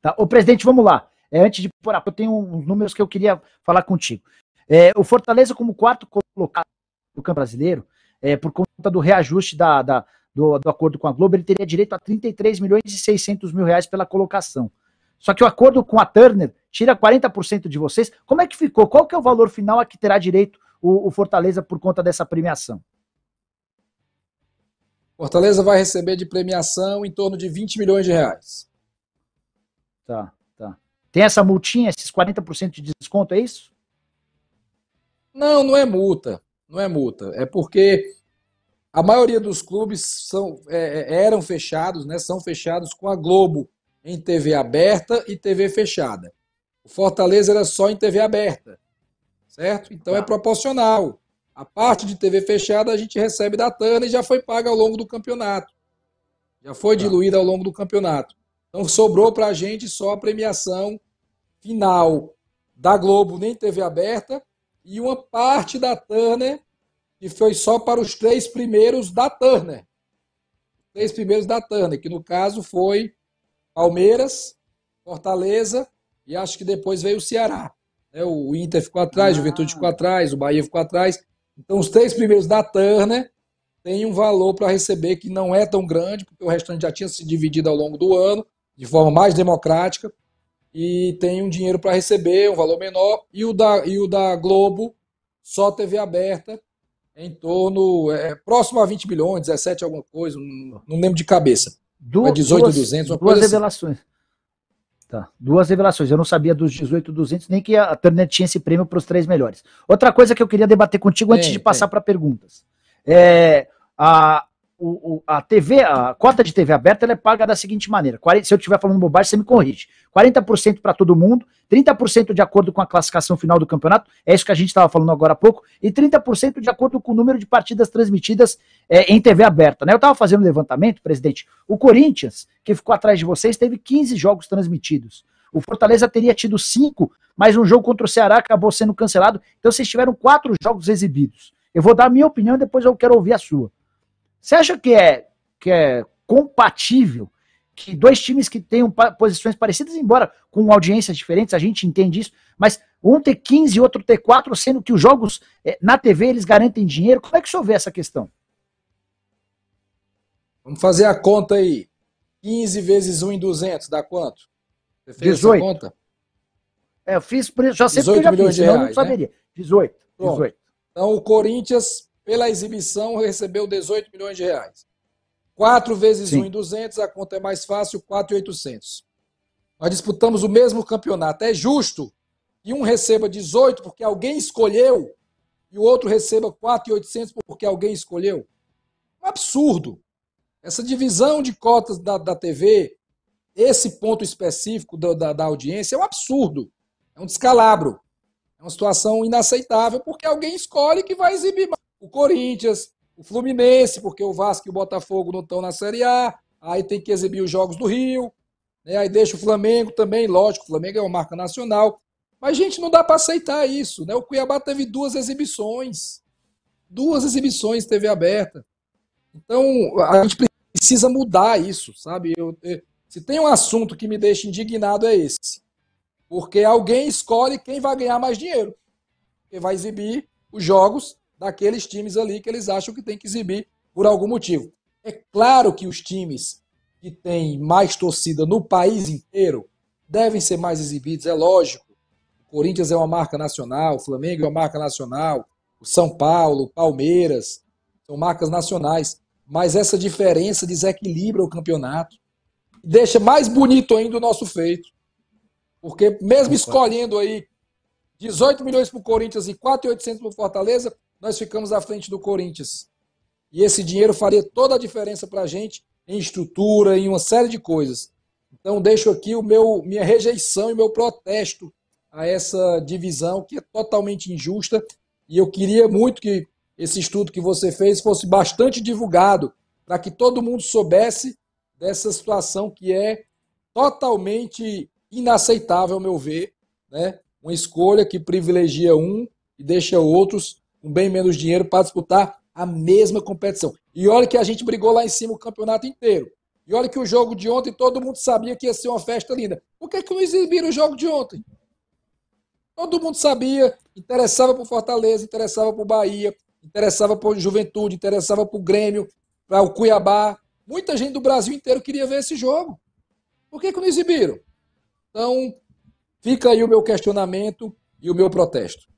Tá? Ô, presidente, vamos lá. É, antes de pôr, eu tenho uns números que eu queria falar contigo. É, o Fortaleza, como quarto colocado do campo brasileiro, é, por conta do reajuste da, da do, do, acordo com a Globo, ele teria direito a 33 milhões e 600 mil reais pela colocação. Só que o acordo com a Turner tira 40% de vocês. Como é que ficou? Qual que é o valor final a que terá direito o, o Fortaleza por conta dessa premiação? Fortaleza vai receber de premiação em torno de 20 milhões de reais. Tá, tá. Tem essa multinha, esses 40% de desconto, é isso? Não, não é multa. Não é multa. É porque a maioria dos clubes são, é, é eram fechados, né? São fechados com a Globo em TV aberta e TV fechada. O Fortaleza era só em TV aberta, certo? Então é tá. é proporcional. A parte de TV fechada a gente recebe da Tana e já foi paga ao longo do campeonato. Já foi tá. diluída ao longo do campeonato. Então sobrou para a gente só a premiação final da Globo, nem TV aberta, e uma parte da Turner, que foi só para os três primeiros da Turner. Os três primeiros da Turner, que no caso foi Palmeiras, Fortaleza e acho que depois veio o Ceará. Né? O Inter ficou atrás, ah. o Juventude ficou atrás, o Bahia ficou atrás. Então os três primeiros da Turner têm um valor para receber que não é tão grande, porque o restante já tinha se dividido ao longo do ano, de forma mais democrática e tem um dinheiro para receber, um valor menor, e o da, e o da Globo, só TV aberta, em torno, é, próximo a 20 milhões, 17 alguma coisa, não, lembro de cabeça. Du é 18, duas, 200, uma duas coisa assim. revelações. Assim. Tá, duas revelações. Eu não sabia dos 18,200, nem que a Turner tinha esse prêmio para os três melhores. Outra coisa que eu queria debater contigo tem, antes de passar para perguntas. É, a, o, o, a TV, a cota de TV aberta, ela é paga da seguinte maneira: 40, se eu estiver falando bobagem, você me corrige. 40% para todo mundo, 30% de acordo com a classificação final do campeonato, é isso que a gente estava falando agora há pouco, e 30% de acordo com o número de partidas transmitidas é, em TV aberta. Né? Eu estava fazendo um levantamento, presidente. O Corinthians, que ficou atrás de vocês, teve 15 jogos transmitidos. O Fortaleza teria tido cinco, mas um jogo contra o Ceará acabou sendo cancelado. Então vocês tiveram quatro jogos exibidos. Eu vou dar a minha opinião e depois eu quero ouvir a sua. Você acha que é, que é compatível que dois times que tenham posições parecidas, embora com audiências diferentes, a gente entende isso, mas um ter 15 e outro ter 4, sendo que os jogos eh, na TV eles garantem dinheiro. Como é que o senhor vê essa questão? Vamos fazer a conta aí. 15 vezes 1 em 200 dá quanto? Você fez 18. essa conta? É, eu fiz, já sei porque eu já fiz, de reais, não né? saberia. Né? 18, 18. Então o Corinthians pela exibição, recebeu 18 milhões de reais. 4 vezes Sim. 1 em 200, a conta é mais fácil, 4,800. Nós disputamos o mesmo campeonato. É justo que um receba 18 porque alguém escolheu e o outro receba 4,800 porque alguém escolheu? Um absurdo. Essa divisão de cotas da, da TV, esse ponto específico da, da, da audiência, é um absurdo. É um descalabro. É uma situação inaceitável porque alguém escolhe que vai exibir mais o Corinthians, o Fluminense, porque o Vasco e o Botafogo não estão na Série A, aí tem que exibir os Jogos do Rio, né? aí deixa o Flamengo também, lógico, o Flamengo é uma marca nacional. Mas, gente, não dá para aceitar isso. Né? O Cuiabá teve duas exibições. Duas exibições TV aberta. Então, a gente precisa mudar isso, sabe? Eu, eu, se tem um assunto que me deixa indignado é esse. Porque alguém escolhe quem vai ganhar mais dinheiro. Quem vai exibir os jogos daqueles times ali que eles acham que tem que exibir por algum motivo. É claro que os times que têm mais torcida no país inteiro devem ser mais exibidos, é lógico. O Corinthians é uma marca nacional, o Flamengo é uma marca nacional, o São Paulo, o Palmeiras, são marcas nacionais. Mas essa diferença desequilibra o campeonato. Deixa mais bonito ainda o nosso feito. Porque mesmo escolhendo aí 18 milhões para o Corinthians e 4.800 para o Fortaleza, nós ficamos à frente do Corinthians. E esse dinheiro faria toda a diferença para a gente em estrutura, em uma série de coisas. Então deixo aqui o meu minha rejeição e meu protesto a essa divisão que é totalmente injusta e eu queria muito que esse estudo que você fez fosse bastante divulgado para que todo mundo soubesse dessa situação que é totalmente inaceitável, ao meu ver, né? Uma escolha que privilegia um e deixa outros com bem menos dinheiro para disputar a mesma competição. E olha que a gente brigou lá em cima o campeonato inteiro. E olha que o jogo de ontem todo mundo sabia que ia ser uma festa linda. Por que, que não exibiram o jogo de ontem? Todo mundo sabia, interessava para o Fortaleza, interessava para o Bahia, interessava para o Juventude, interessava para o Grêmio, para o Cuiabá. Muita gente do Brasil inteiro queria ver esse jogo. Por que, que não exibiram? Então, fica aí o meu questionamento e o meu protesto.